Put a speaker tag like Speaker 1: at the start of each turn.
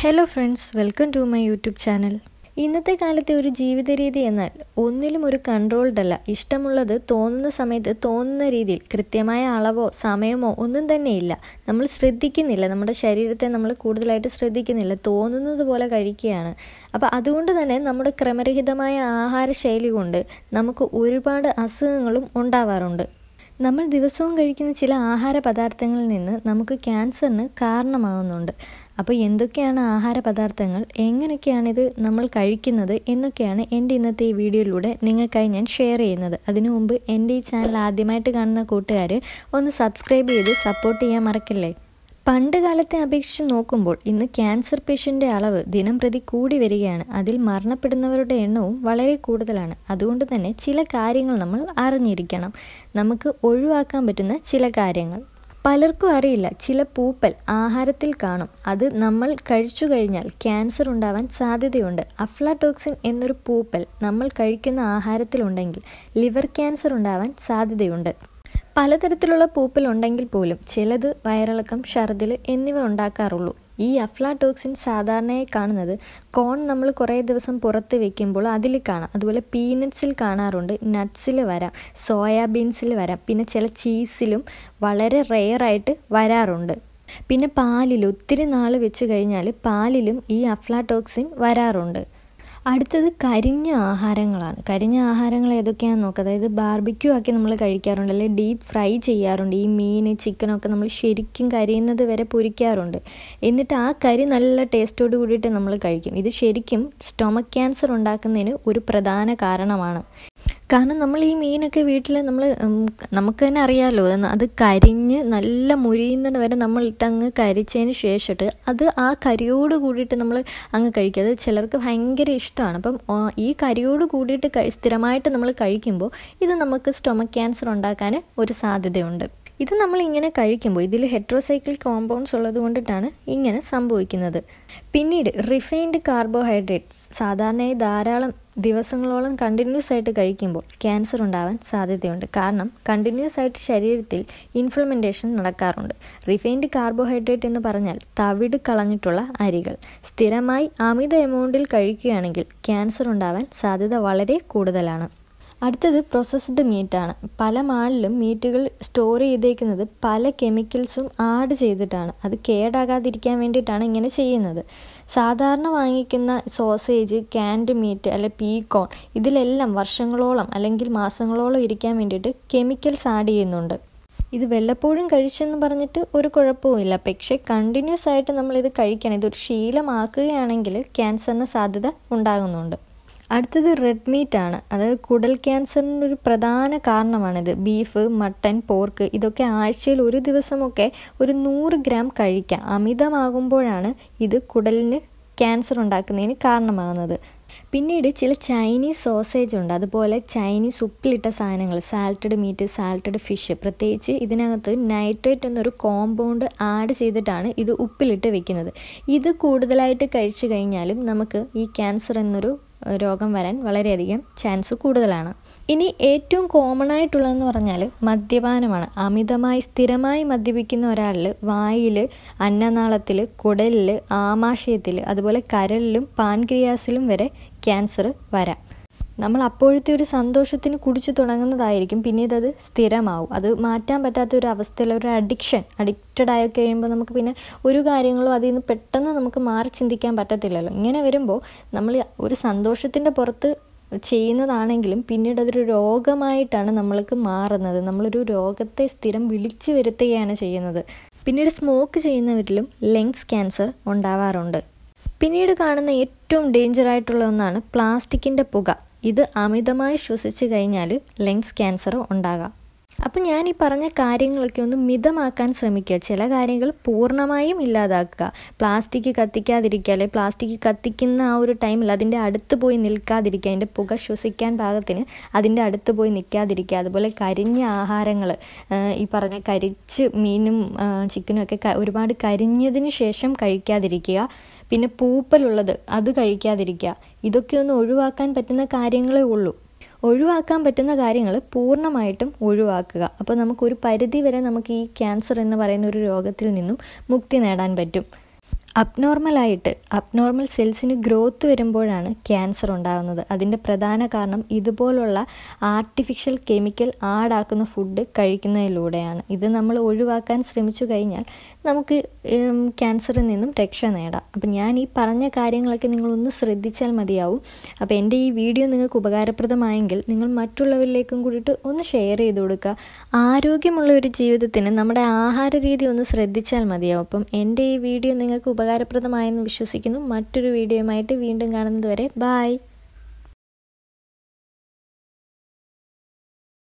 Speaker 1: hello friends welcome to my YouTube channel ഇന്നത്തെ കാലത്തെ ഒരു ജീവിത രീതി എന്നാൽ ഒന്നിലും ഒരു കൺട്രോൾഡ് അല്ല ഇഷ്ടമുള്ളത് തോന്നുന്ന സമയത്ത് തോന്നുന്ന രീതിയിൽ കൃത്യമായ അളവോ സമയമോ ഒന്നും തന്നെ ഇല്ല നമ്മൾ ശ്രദ്ധിക്കുന്നില്ല നമ്മുടെ ശരീരത്തെ നമ്മൾ കൂടുതലായിട്ട് ശ്രദ്ധിക്കുന്നില്ല തോന്നുന്നത് പോലെ കഴിക്കുകയാണ് അപ്പോൾ അതുകൊണ്ട് തന്നെ നമ്മുടെ ക്രമരഹിതമായ ആഹാര ശൈലി കൊണ്ട് നമുക്ക് ഒരുപാട് അസുഖങ്ങളും ഉണ്ടാവാറുണ്ട് നമ്മൾ ദിവസവും കഴിക്കുന്ന ചില ആഹാര പദാർത്ഥങ്ങളിൽ നിന്ന് നമുക്ക് ക്യാൻസറിന് കാരണമാവുന്നുണ്ട് അപ്പോൾ എന്തൊക്കെയാണ് ആഹാര പദാർത്ഥങ്ങൾ എങ്ങനെയൊക്കെയാണിത് നമ്മൾ കഴിക്കുന്നത് എന്നൊക്കെയാണ് എൻ്റെ ഇന്നത്തെ ഈ വീഡിയോയിലൂടെ നിങ്ങൾക്കായി ഞാൻ ഷെയർ ചെയ്യുന്നത് അതിനു മുമ്പ് എൻ്റെ ഈ ചാനൽ ആദ്യമായിട്ട് കാണുന്ന കൂട്ടുകാർ ഒന്ന് സബ്സ്ക്രൈബ് ചെയ്ത് സപ്പോർട്ട് ചെയ്യാൻ മറക്കില്ലേ പണ്ട് കാലത്തെ അപേക്ഷിച്ച് നോക്കുമ്പോൾ ഇന്ന് ക്യാൻസർ പേഷ്യൻ്റെ അളവ് ദിനം പ്രതി കൂടി വരികയാണ് അതിൽ മരണപ്പെടുന്നവരുടെ എണ്ണവും വളരെ കൂടുതലാണ് അതുകൊണ്ട് തന്നെ ചില കാര്യങ്ങൾ നമ്മൾ അറിഞ്ഞിരിക്കണം നമുക്ക് ഒഴിവാക്കാൻ പറ്റുന്ന ചില കാര്യങ്ങൾ പലർക്കും അറിയില്ല ചില പൂപ്പൽ ആഹാരത്തിൽ കാണും അത് നമ്മൾ കഴിച്ചു കഴിഞ്ഞാൽ ക്യാൻസർ ഉണ്ടാവാൻ സാധ്യതയുണ്ട് അഫ്ലാടോക്സിൻ എന്നൊരു പൂപ്പൽ നമ്മൾ കഴിക്കുന്ന ആഹാരത്തിലുണ്ടെങ്കിൽ ലിവർ ക്യാൻസർ ഉണ്ടാവാൻ സാധ്യതയുണ്ട് പലതരത്തിലുള്ള പൂപ്പൽ ഉണ്ടെങ്കിൽ പോലും ചിലത് വയറിളക്കം ഷർദിൽ എന്നിവ ഉണ്ടാക്കാറുള്ളൂ ഈ അഫ്ലാടോക്സിൻ സാധാരണയായി കാണുന്നത് കോൺ നമ്മൾ കുറേ ദിവസം പുറത്ത് വെക്കുമ്പോൾ അതിൽ കാണാം അതുപോലെ പീനട്സിൽ കാണാറുണ്ട് നട്ട്സിൽ വരാം സോയാബീൻസിൽ വരാം പിന്നെ ചില ചീസിലും വളരെ റെയറായിട്ട് വരാറുണ്ട് പിന്നെ പാലിൽ ഒത്തിരി നാൾ വെച്ച് കഴിഞ്ഞാൽ പാലിലും ഈ അഫ്ലാടോക്സിൻ വരാറുണ്ട് അടുത്തത് കരിഞ്ഞ ആഹാരങ്ങളാണ് കരിഞ്ഞ ആഹാരങ്ങൾ ഏതൊക്കെയാണെന്ന് നോക്കുക അതായത് ബാർബിക്യൂ ആക്കി നമ്മൾ കഴിക്കാറുണ്ട് അല്ലെങ്കിൽ ഡീപ്പ് ഫ്രൈ ചെയ്യാറുണ്ട് ഈ മീൻ ചിക്കനൊക്കെ നമ്മൾ ശരിക്കും കരിയുന്നത് വരെ പൊരിക്കാറുണ്ട് എന്നിട്ട് ആ കരി നല്ല ടേസ്റ്റോട് കൂടിയിട്ട് നമ്മൾ കഴിക്കും ഇത് ശരിക്കും സ്റ്റൊമക് ക്യാൻസർ ഉണ്ടാക്കുന്നതിന് ഒരു പ്രധാന കാരണമാണ് കാരണം നമ്മൾ ഈ മീനൊക്കെ വീട്ടിൽ നമ്മൾ നമുക്ക് തന്നെ അറിയാമല്ലോ അത് കരിഞ്ഞ് നല്ല മുരിയുന്നത് വരെ നമ്മൾ ഇട്ടങ്ങ് കരിച്ചതിന് ശേഷമിട്ട് അത് ആ കരിയോട് കൂടിയിട്ട് നമ്മൾ അങ്ങ് കഴിക്കുക അത് ചിലർക്ക് ഭയങ്കര ഇഷ്ടമാണ് അപ്പം ഈ കരിയോട് കൂടിയിട്ട് സ്ഥിരമായിട്ട് നമ്മൾ കഴിക്കുമ്പോൾ ഇത് നമുക്ക് സ്റ്റൊമക് ക്യാൻസർ ഉണ്ടാക്കാൻ ഒരു സാധ്യതയുണ്ട് ഇത് നമ്മൾ ഇങ്ങനെ കഴിക്കുമ്പോൾ ഇതിൽ ഹെട്രോസൈക്കിൾ കോമ്പൗണ്ട്സ് ഉള്ളത് കൊണ്ടിട്ടാണ് ഇങ്ങനെ സംഭവിക്കുന്നത് പിന്നീട് റിഫൈൻഡ് കാർബോഹൈഡ്രേറ്റ്സ് സാധാരണയായി ധാരാളം ദിവസങ്ങളോളം കണ്ടിന്യൂസ് ആയിട്ട് കഴിക്കുമ്പോൾ ക്യാൻസർ ഉണ്ടാവാൻ സാധ്യതയുണ്ട് കാരണം കണ്ടിന്യൂസ് ആയിട്ട് ശരീരത്തിൽ ഇൻഫ്ലമെൻറ്റേഷൻ നടക്കാറുണ്ട് റിഫൈൻഡ് കാർബോഹൈഡ്രേറ്റ് എന്ന് പറഞ്ഞാൽ തവിട് കളഞ്ഞിട്ടുള്ള അരികൾ സ്ഥിരമായി അമിത എമൗണ്ടിൽ കഴിക്കുകയാണെങ്കിൽ ക്യാൻസർ ഉണ്ടാവാൻ സാധ്യത വളരെ കൂടുതലാണ് അടുത്തത് പ്രോസസ്ഡ് മീറ്റാണ് പല മാളിലും മീറ്റുകൾ സ്റ്റോർ ചെയ്തേക്കുന്നത് പല കെമിക്കൽസും ആഡ് ചെയ്തിട്ടാണ് അത് കേടാകാതിരിക്കാൻ വേണ്ടിയിട്ടാണ് ഇങ്ങനെ ചെയ്യുന്നത് സാധാരണ വാങ്ങിക്കുന്ന സോസേജ് ക്യാൻഡ് മീറ്റ് അല്ലെ പീക്കോൺ ഇതിലെല്ലാം വർഷങ്ങളോളം അല്ലെങ്കിൽ മാസങ്ങളോളം ഇരിക്കാൻ വേണ്ടിയിട്ട് കെമിക്കൽസ് ആഡ് ചെയ്യുന്നുണ്ട് ഇത് വല്ലപ്പോഴും കഴിച്ചെന്ന് പറഞ്ഞിട്ട് ഒരു കുഴപ്പവുമില്ല പക്ഷേ കണ്ടിന്യൂസ് ആയിട്ട് നമ്മളിത് കഴിക്കണം ഇതൊരു ശീലമാക്കുകയാണെങ്കിൽ ക്യാൻസറിന് സാധ്യത ഉണ്ടാകുന്നുണ്ട് അടുത്തത് റെഡ് മീറ്റ് ആണ് അതായത് കുടൽ ക്യാൻസറിൻ്റെ ഒരു പ്രധാന കാരണമാണിത് ബീഫ് മട്ടൻ പോർക്ക് ഇതൊക്കെ ആഴ്ചയിൽ ഒരു ദിവസമൊക്കെ ഒരു നൂറ് ഗ്രാം കഴിക്കാം അമിതമാകുമ്പോഴാണ് ഇത് കുടലിന് ക്യാൻസർ ഉണ്ടാക്കുന്നതിന് കാരണമാകുന്നത് പിന്നീട് ചില ചൈനീസ് സോസേജ് ഉണ്ട് അതുപോലെ ചൈനീസ് ഉപ്പിലിട്ട സാധനങ്ങൾ സാൾട്ടഡ് മീറ്റ് സാൾട്ടഡ് ഫിഷ് പ്രത്യേകിച്ച് ഇതിനകത്ത് നൈട്രേറ്റ് എന്നൊരു കോമ്പൗണ്ട് ആഡ് ചെയ്തിട്ടാണ് ഇത് ഉപ്പിലിട്ട് വെക്കുന്നത് ഇത് കൂടുതലായിട്ട് കഴിച്ചു കഴിഞ്ഞാലും നമുക്ക് ഈ ക്യാൻസർ എന്നൊരു രോഗം വരാൻ വളരെയധികം ചാൻസ് കൂടുതലാണ് ഇനി ഏറ്റവും കോമൺ ആയിട്ടുള്ളതെന്ന് പറഞ്ഞാൽ മദ്യപാനമാണ് അമിതമായി സ്ഥിരമായി മദ്യപിക്കുന്ന ഒരാളിൽ വായിൽ അന്നനാളത്തിൽ കുടലിൽ ആമാശയത്തിൽ അതുപോലെ കരലിലും പാൻക്രിയാസിലും വരെ ക്യാൻസർ വരാം നമ്മൾ അപ്പോഴത്തെ ഒരു സന്തോഷത്തിന് കുടിച്ചു തുടങ്ങുന്നതായിരിക്കും പിന്നീട് അത് സ്ഥിരമാവും അത് മാറ്റാൻ പറ്റാത്ത ഒരു അവസ്ഥയിൽ ഒരു അഡിക്ഷൻ അഡിക്റ്റഡ് ആയി കഴിയുമ്പോൾ നമുക്ക് പിന്നെ ഒരു കാര്യങ്ങളും അതിൽ നിന്ന് പെട്ടെന്ന് നമുക്ക് മാറി ചിന്തിക്കാൻ പറ്റത്തില്ലല്ലോ ഇങ്ങനെ വരുമ്പോൾ നമ്മൾ ഒരു സന്തോഷത്തിൻ്റെ പുറത്ത് ചെയ്യുന്നതാണെങ്കിലും പിന്നീട് അതൊരു രോഗമായിട്ടാണ് നമ്മൾക്ക് മാറുന്നത് നമ്മളൊരു രോഗത്തെ സ്ഥിരം വിളിച്ചു വരുത്തുകയാണ് ചെയ്യുന്നത് പിന്നീട് സ്മോക്ക് ചെയ്യുന്നവരിലും ലങ്സ് ക്യാൻസർ ഉണ്ടാവാറുണ്ട് പിന്നീട് കാണുന്ന ഏറ്റവും ഡേഞ്ചർ ഒന്നാണ് പ്ലാസ്റ്റിക്കിൻ്റെ പുക ഇത് അമിതമായി ശ്വസിച്ചു കഴിഞ്ഞാൽ ലങ്സ് ക്യാൻസർ ഉണ്ടാകാം അപ്പം ഞാൻ ഈ പറഞ്ഞ കാര്യങ്ങളൊക്കെ ഒന്ന് മിതമാക്കാൻ ശ്രമിക്കുക ചില കാര്യങ്ങൾ പൂർണ്ണമായും ഇല്ലാതാക്കുക പ്ലാസ്റ്റിക് കത്തിക്കാതിരിക്കുക അല്ലെങ്കിൽ പ്ലാസ്റ്റിക് കത്തിക്കുന്ന ആ ഒരു ടൈമിൽ അതിൻ്റെ അടുത്ത് പോയി നിൽക്കാതിരിക്കുക അതിൻ്റെ പുക ശ്വസിക്കാൻ പാകത്തിന് അതിൻ്റെ അടുത്ത് പോയി നിൽക്കാതിരിക്കുക അതുപോലെ കരിഞ്ഞ ആഹാരങ്ങൾ ഈ പറഞ്ഞ കരിച്ച് മീനും ചിക്കനും ഒക്കെ ഒരുപാട് കരിഞ്ഞതിന് ശേഷം കഴിക്കാതിരിക്കുക പിന്നെ പൂപ്പലുള്ളത് അത് കഴിക്കാതിരിക്കുക ഇതൊക്കെ ഒന്ന് ഒഴിവാക്കാൻ പറ്റുന്ന കാര്യങ്ങളേ ഉള്ളൂ ഒഴിവാക്കാൻ പറ്റുന്ന കാര്യങ്ങൾ പൂർണ്ണമായിട്ടും ഒഴിവാക്കുക അപ്പോൾ നമുക്കൊരു പരിധി വരെ നമുക്ക് ഈ ക്യാൻസർ എന്ന് പറയുന്ന ഒരു രോഗത്തിൽ നിന്നും മുക്തി നേടാൻ പറ്റും അബ്നോർമലായിട്ട് അബ്നോർമൽ സെൽസിന് ഗ്രോത്ത് വരുമ്പോഴാണ് ക്യാൻസർ ഉണ്ടാകുന്നത് അതിൻ്റെ പ്രധാന കാരണം ഇതുപോലുള്ള ആർട്ടിഫിഷ്യൽ കെമിക്കൽ ആഡാക്കുന്ന ഫുഡ് കഴിക്കുന്നതിലൂടെയാണ് ഇത് നമ്മൾ ഒഴിവാക്കാൻ ശ്രമിച്ചു കഴിഞ്ഞാൽ നമുക്ക് ക്യാൻസറിൽ നിന്നും രക്ഷ നേടാം അപ്പം ഞാൻ ഈ പറഞ്ഞ കാര്യങ്ങളൊക്കെ നിങ്ങളൊന്ന് ശ്രദ്ധിച്ചാൽ മതിയാവും അപ്പോൾ എൻ്റെ ഈ വീഡിയോ നിങ്ങൾക്ക് ഉപകാരപ്രദമായെങ്കിൽ നിങ്ങൾ മറ്റുള്ളവരിലേക്കും കൂടിയിട്ട് ഒന്ന് ഷെയർ ചെയ്ത് കൊടുക്കുക ആരോഗ്യമുള്ള ഒരു ജീവിതത്തിന് നമ്മുടെ ആഹാര രീതി ഒന്ന് ശ്രദ്ധിച്ചാൽ മതിയാവും അപ്പം എൻ്റെ ഈ വീഡിയോ നിങ്ങൾക്ക് ഉപകാര ഉപകാരപ്രദമായെന്ന് വിശ്വസിക്കുന്നു മറ്റൊരു വീഡിയോയുമായിട്ട് വീണ്ടും കാണുന്നത് വരെ ബായ്